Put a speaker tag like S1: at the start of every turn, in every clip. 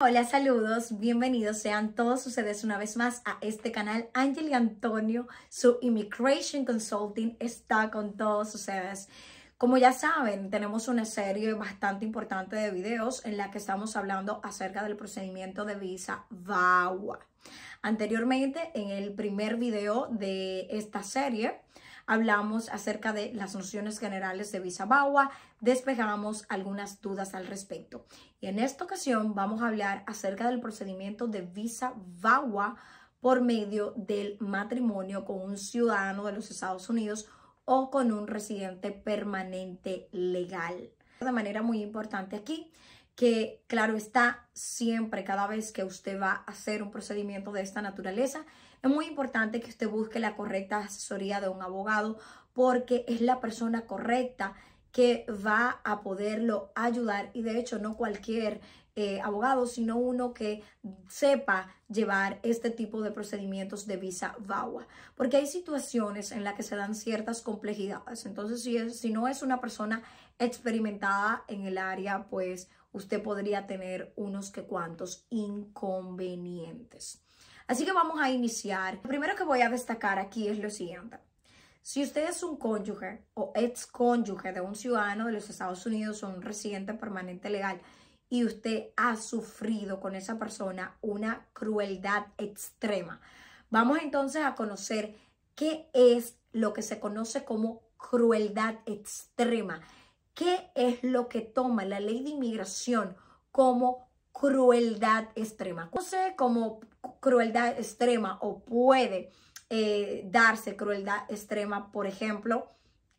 S1: Hola, saludos, bienvenidos sean todos ustedes una vez más a este canal. Ángel y Antonio, su Immigration Consulting está con todos ustedes. Como ya saben, tenemos una serie bastante importante de videos en la que estamos hablando acerca del procedimiento de visa VAWA. Anteriormente, en el primer video de esta serie, hablamos acerca de las nociones generales de visa bawa despejamos algunas dudas al respecto. Y en esta ocasión vamos a hablar acerca del procedimiento de visa bawa por medio del matrimonio con un ciudadano de los Estados Unidos o con un residente permanente legal. De manera muy importante aquí, que claro está, siempre, cada vez que usted va a hacer un procedimiento de esta naturaleza, es muy importante que usted busque la correcta asesoría de un abogado porque es la persona correcta que va a poderlo ayudar y de hecho no cualquier eh, abogado, sino uno que sepa llevar este tipo de procedimientos de visa VAWA, porque hay situaciones en las que se dan ciertas complejidades. Entonces, si, si no es una persona experimentada en el área, pues usted podría tener unos que cuantos inconvenientes. Así que vamos a iniciar. Lo primero que voy a destacar aquí es lo siguiente. Si usted es un cónyuge o ex cónyuge de un ciudadano de los Estados Unidos o un residente permanente legal y usted ha sufrido con esa persona una crueldad extrema, vamos entonces a conocer qué es lo que se conoce como crueldad extrema. ¿Qué es lo que toma la ley de inmigración como crueldad extrema? Conoce como crueldad extrema o puede eh, darse crueldad extrema, por ejemplo,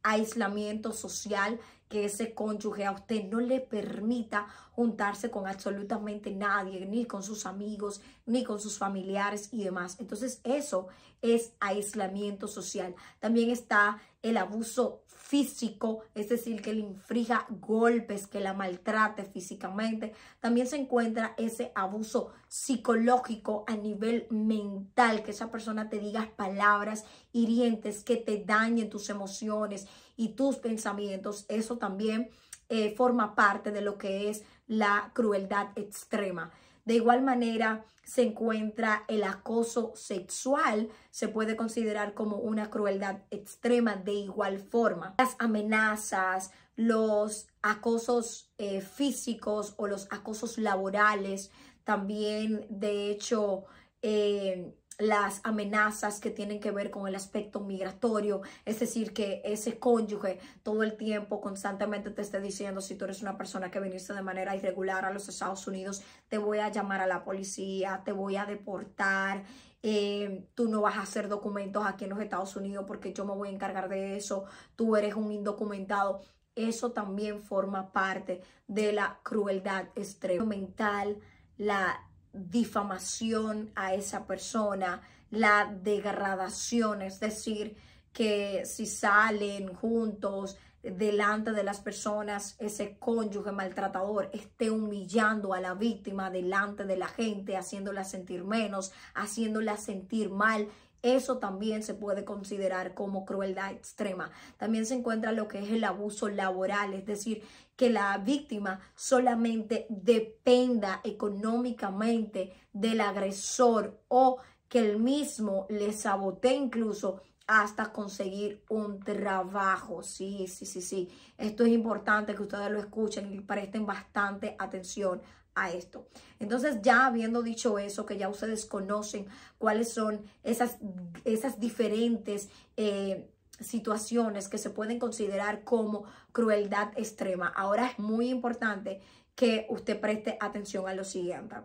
S1: aislamiento social, que ese cónyuge a usted no le permita juntarse con absolutamente nadie, ni con sus amigos, ni con sus familiares y demás. Entonces eso es aislamiento social. También está el abuso físico, es decir, que le infrija golpes, que la maltrate físicamente. También se encuentra ese abuso psicológico a nivel mental, que esa persona te diga palabras hirientes, que te dañen tus emociones y tus pensamientos. Eso también eh, forma parte de lo que es la crueldad extrema. De igual manera, se encuentra el acoso sexual, se puede considerar como una crueldad extrema de igual forma. Las amenazas, los acosos eh, físicos o los acosos laborales, también de hecho eh, las amenazas que tienen que ver con el aspecto migratorio, es decir, que ese cónyuge todo el tiempo constantemente te esté diciendo si tú eres una persona que viniste de manera irregular a los Estados Unidos, te voy a llamar a la policía, te voy a deportar, eh, tú no vas a hacer documentos aquí en los Estados Unidos porque yo me voy a encargar de eso, tú eres un indocumentado. Eso también forma parte de la crueldad extrema mental, la difamación a esa persona, la degradación, es decir, que si salen juntos delante de las personas, ese cónyuge maltratador esté humillando a la víctima delante de la gente, haciéndola sentir menos, haciéndola sentir mal eso también se puede considerar como crueldad extrema. También se encuentra lo que es el abuso laboral, es decir, que la víctima solamente dependa económicamente del agresor o que el mismo le sabotee incluso hasta conseguir un trabajo. Sí, sí, sí, sí. Esto es importante que ustedes lo escuchen y presten bastante atención esto. Entonces, ya habiendo dicho eso, que ya ustedes conocen cuáles son esas, esas diferentes... Eh, situaciones que se pueden considerar como crueldad extrema. Ahora es muy importante que usted preste atención a lo siguiente.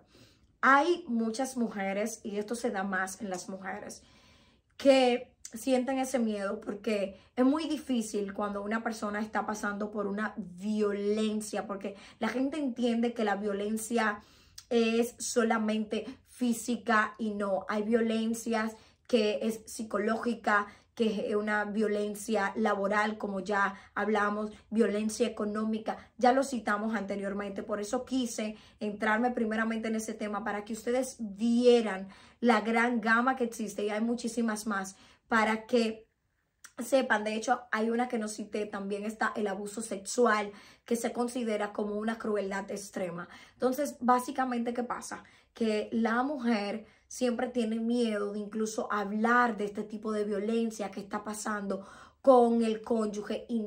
S1: Hay muchas mujeres, y esto se da más en las mujeres, que sienten ese miedo porque es muy difícil cuando una persona está pasando por una violencia, porque la gente entiende que la violencia es solamente física y no, hay violencias que es psicológica, que es una violencia laboral, como ya hablamos, violencia económica, ya lo citamos anteriormente, por eso quise entrarme primeramente en ese tema para que ustedes vieran la gran gama que existe y hay muchísimas más para que sepan, de hecho hay una que no cité, también está el abuso sexual, que se considera como una crueldad extrema. Entonces, básicamente, ¿qué pasa? Que la mujer siempre tiene miedo de incluso hablar de este tipo de violencia que está pasando con el cónyuge y,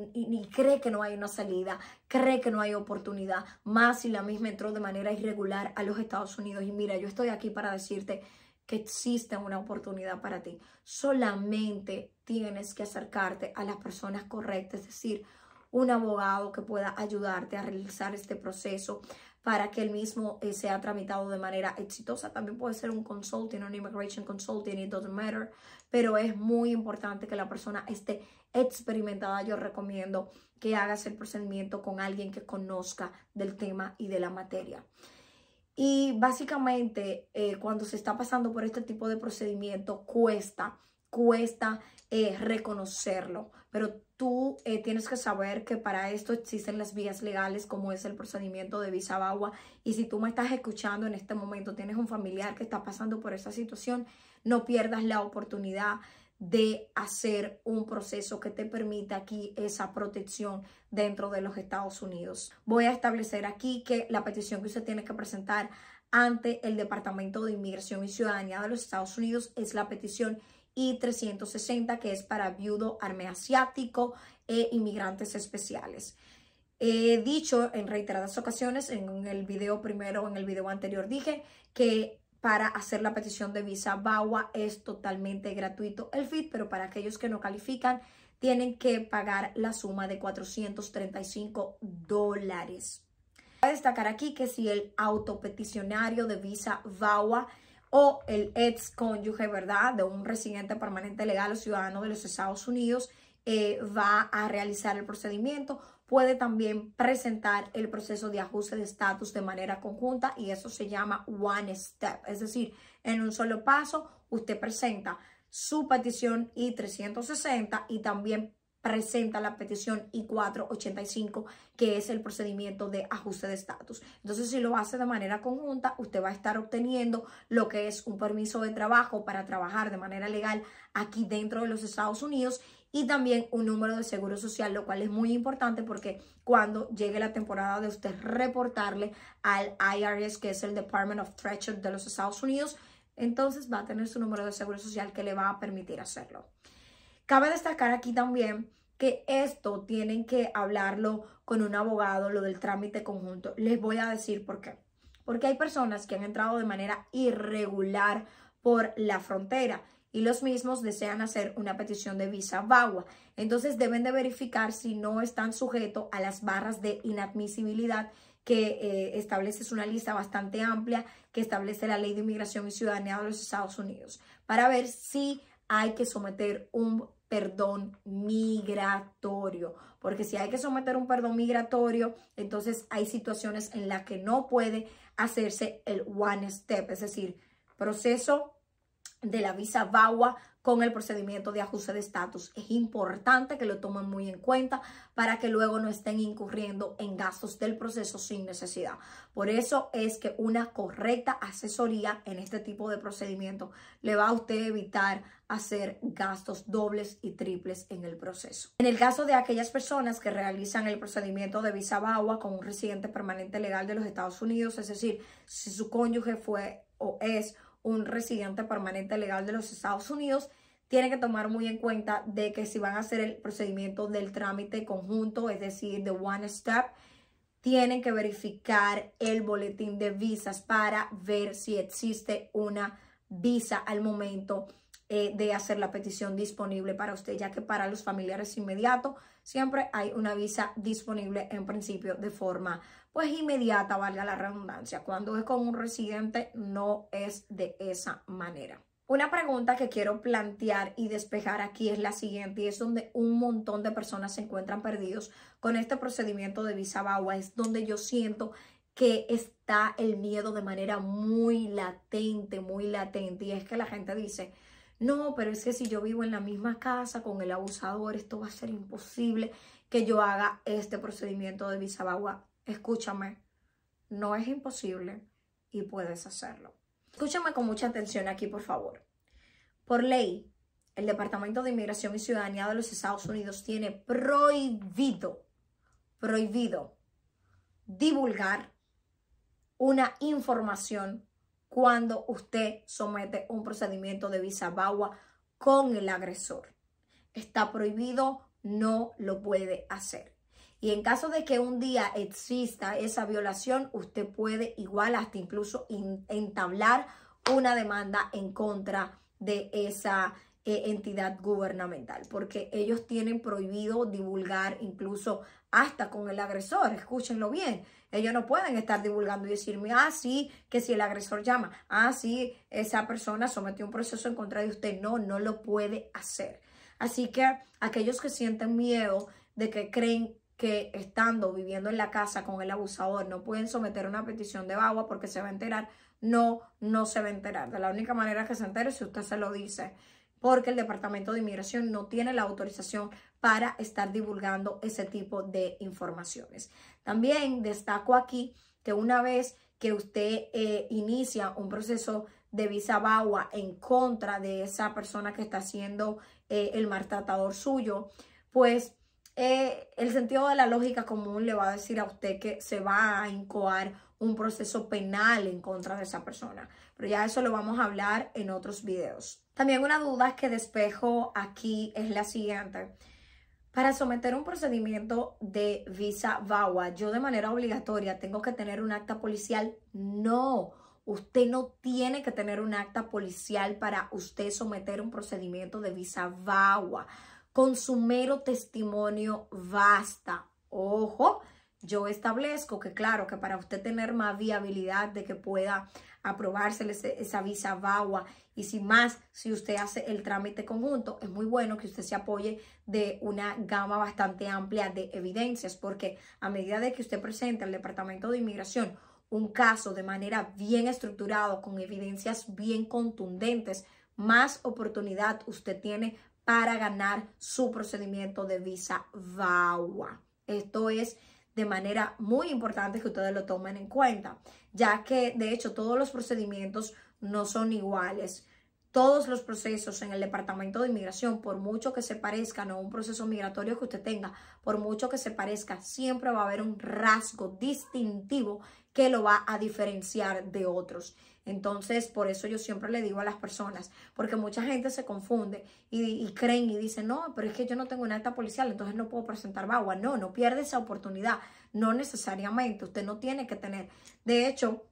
S1: cree que no hay una salida, cree que no hay oportunidad, más si la misma entró de manera irregular a los Estados Unidos. Y mira, yo estoy aquí para decirte que existe una oportunidad para ti. Solamente tienes que acercarte a las personas correctas, es decir, un abogado que pueda ayudarte a realizar este proceso para que el mismo eh, sea tramitado de manera exitosa. También puede ser un consulting, un immigration consulting, it doesn't matter, pero es muy importante que la persona esté experimentada. Yo recomiendo que hagas el procedimiento con alguien que conozca del tema y de la materia. Y básicamente eh, cuando se está pasando por este tipo de procedimiento cuesta, cuesta eh, reconocerlo, pero tú eh, tienes que saber que para esto existen las vías legales como es el procedimiento de visa bagua y si tú me estás escuchando en este momento, tienes un familiar que está pasando por esta situación, no pierdas la oportunidad de hacer un proceso que te permita aquí esa protección dentro de los Estados Unidos. Voy a establecer aquí que la petición que usted tiene que presentar ante el Departamento de Inmigración y Ciudadanía de los Estados Unidos es la petición I-360, que es para viudo, arme asiático e inmigrantes especiales. He dicho en reiteradas ocasiones, en el video primero, en el video anterior, dije que para hacer la petición de visa BAWA es totalmente gratuito el FIT, pero para aquellos que no califican tienen que pagar la suma de 435 dólares. Voy a destacar aquí que si el autopeticionario de visa VAWA o el ex cónyuge, ¿verdad?, de un residente permanente legal o ciudadano de los Estados Unidos eh, va a realizar el procedimiento, puede también presentar el proceso de ajuste de estatus de manera conjunta y eso se llama one step. Es decir, en un solo paso, usted presenta su petición I-360 y también presenta la petición I-485, que es el procedimiento de ajuste de estatus. Entonces, si lo hace de manera conjunta, usted va a estar obteniendo lo que es un permiso de trabajo para trabajar de manera legal aquí dentro de los Estados Unidos y también un número de seguro social, lo cual es muy importante porque cuando llegue la temporada de usted reportarle al IRS, que es el Department of Treasury de los Estados Unidos, entonces va a tener su número de seguro social que le va a permitir hacerlo. Cabe destacar aquí también que esto tienen que hablarlo con un abogado, lo del trámite conjunto. Les voy a decir por qué. Porque hay personas que han entrado de manera irregular por la frontera y los mismos desean hacer una petición de visa VAWA. Entonces deben de verificar si no están sujetos a las barras de inadmisibilidad que eh, establece una lista bastante amplia que establece la ley de inmigración y ciudadanía de los Estados Unidos para ver si hay que someter un perdón migratorio, porque si hay que someter un perdón migratorio, entonces hay situaciones en las que no puede hacerse el one step, es decir, proceso de la visa VAWA con el procedimiento de ajuste de estatus. Es importante que lo tomen muy en cuenta para que luego no estén incurriendo en gastos del proceso sin necesidad. Por eso es que una correcta asesoría en este tipo de procedimiento le va a usted evitar hacer gastos dobles y triples en el proceso. En el caso de aquellas personas que realizan el procedimiento de visa baua con un residente permanente legal de los Estados Unidos, es decir, si su cónyuge fue o es un residente permanente legal de los Estados Unidos, tiene que tomar muy en cuenta de que si van a hacer el procedimiento del trámite conjunto, es decir, de one step, tienen que verificar el boletín de visas para ver si existe una visa al momento eh, de hacer la petición disponible para usted, ya que para los familiares inmediatos siempre hay una visa disponible en principio de forma pues inmediata, valga la redundancia. Cuando es con un residente, no es de esa manera. Una pregunta que quiero plantear y despejar aquí es la siguiente, y es donde un montón de personas se encuentran perdidos con este procedimiento de visa es donde yo siento que está el miedo de manera muy latente, muy latente, y es que la gente dice, no, pero es que si yo vivo en la misma casa con el abusador, esto va a ser imposible que yo haga este procedimiento de visa Escúchame, no es imposible y puedes hacerlo. Escúchame con mucha atención aquí, por favor. Por ley, el Departamento de Inmigración y Ciudadanía de los Estados Unidos tiene prohibido, prohibido divulgar una información cuando usted somete un procedimiento de visa BAWA con el agresor. Está prohibido, no lo puede hacer. Y en caso de que un día exista esa violación, usted puede igual hasta incluso entablar una demanda en contra de esa eh, entidad gubernamental, porque ellos tienen prohibido divulgar incluso hasta con el agresor, escúchenlo bien, ellos no pueden estar divulgando y decirme, ah, sí, que si el agresor llama, ah, sí, esa persona sometió un proceso en contra de usted, no, no lo puede hacer. Así que aquellos que sienten miedo de que creen que estando viviendo en la casa con el abusador no pueden someter una petición de VAWA porque se va a enterar. No, no se va a enterar. De la única manera que se entere es si usted se lo dice, porque el Departamento de Inmigración no tiene la autorización para estar divulgando ese tipo de informaciones. También destaco aquí que una vez que usted eh, inicia un proceso de visa en contra de esa persona que está siendo eh, el maltratador suyo, pues eh, el sentido de la lógica común le va a decir a usted que se va a incoar un proceso penal en contra de esa persona. Pero ya eso lo vamos a hablar en otros videos. También una duda que despejo aquí es la siguiente. Para someter un procedimiento de visa VAWA, yo de manera obligatoria tengo que tener un acta policial. No, usted no tiene que tener un acta policial para usted someter un procedimiento de visa VAWA con su mero testimonio basta. Ojo, yo establezco que claro, que para usted tener más viabilidad de que pueda aprobarse esa visa VAWA y sin más, si usted hace el trámite conjunto, es muy bueno que usted se apoye de una gama bastante amplia de evidencias, porque a medida de que usted presente al Departamento de Inmigración un caso de manera bien estructurado, con evidencias bien contundentes, más oportunidad usted tiene para ganar su procedimiento de visa VAWA. Esto es de manera muy importante que ustedes lo tomen en cuenta, ya que de hecho todos los procedimientos no son iguales. Todos los procesos en el Departamento de Inmigración, por mucho que se parezcan a un proceso migratorio que usted tenga, por mucho que se parezca, siempre va a haber un rasgo distintivo que lo va a diferenciar de otros. Entonces, por eso yo siempre le digo a las personas, porque mucha gente se confunde y, creen y dicen, no, pero es que yo no tengo un acta policial, entonces no puedo presentar Bagua. No, no pierde esa oportunidad, no necesariamente, usted no tiene que tener. De hecho,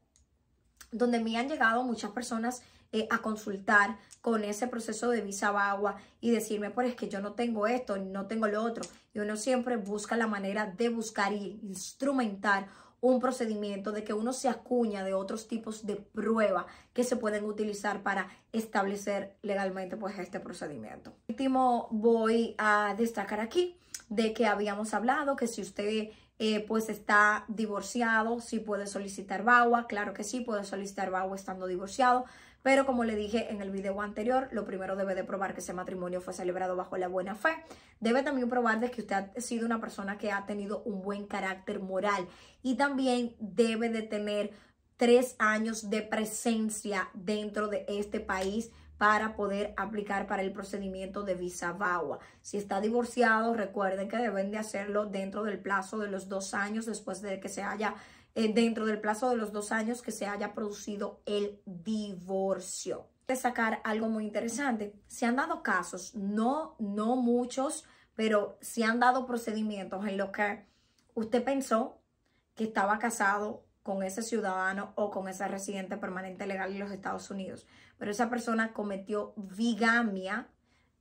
S1: donde me han llegado muchas personas eh, a consultar con ese proceso de visa Bagua y decirme, pues es que yo no tengo esto, no tengo lo otro. Y uno siempre busca la manera de buscar y instrumentar un procedimiento de que uno se acuña de otros tipos de prueba que se pueden utilizar para establecer legalmente pues este procedimiento. Último voy a destacar aquí de que habíamos hablado que si usted eh, pues está divorciado, si puede solicitar VAWA, claro que sí, puede solicitar VAWA estando divorciado, pero como le dije en el video anterior, lo primero debe de probar que ese matrimonio fue celebrado bajo la buena fe. Debe también probar de que usted ha sido una persona que ha tenido un buen carácter moral y también debe de tener tres años de presencia dentro de este país para poder aplicar para el procedimiento de visa VAWA. Si está divorciado, recuerden que deben de hacerlo dentro del plazo de los dos años después de que se haya eh, dentro del plazo de los dos años que se haya producido el divorcio. De sacar algo muy interesante. Se han dado casos, no, no muchos, pero se han dado procedimientos en los que usted pensó que estaba casado con ese ciudadano o con ese residente permanente legal en los Estados Unidos. Pero esa persona cometió bigamia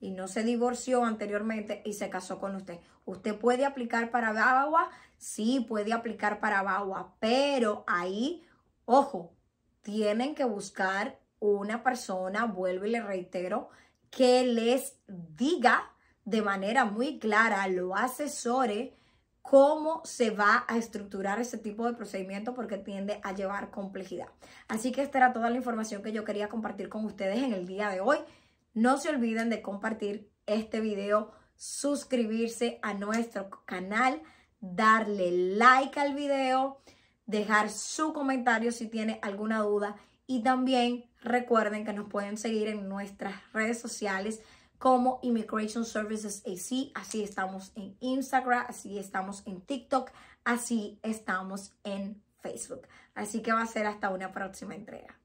S1: y no se divorció anteriormente y se casó con usted. Usted puede aplicar para BAWA, sí, puede aplicar para BAWA, pero ahí, ojo, tienen que buscar una persona, vuelvo y le reitero, que les diga de manera muy clara, lo asesore cómo se va a estructurar ese tipo de procedimiento porque tiende a llevar complejidad. Así que esta era toda la información que yo quería compartir con ustedes en el día de hoy. No se olviden de compartir este video, suscribirse a nuestro canal, darle like al video, dejar su comentario si tiene alguna duda y también recuerden que nos pueden seguir en nuestras redes sociales como Immigration Services AC, así estamos en Instagram, así estamos en TikTok, así estamos en Facebook. Así que va a ser hasta una próxima entrega.